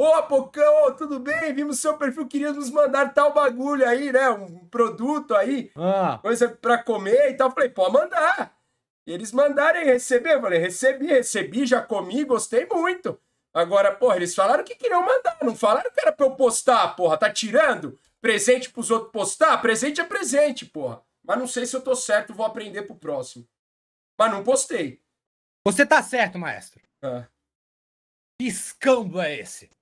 Ô, Pocão, tudo bem? Vimos seu perfil, queríamos nos mandar tal bagulho aí, né? Um produto aí, ah. coisa pra comer e tal. falei, pô, mandar. E eles mandaram e receber. Eu falei, recebi, recebi, já comi, gostei muito. Agora, porra, eles falaram que queriam mandar, não falaram que era pra eu postar, porra. Tá tirando presente pros outros postar? Presente é presente, porra. Mas não sei se eu tô certo, vou aprender pro próximo. Mas não postei. Você tá certo, maestro. Ah. Piscando escambo é esse?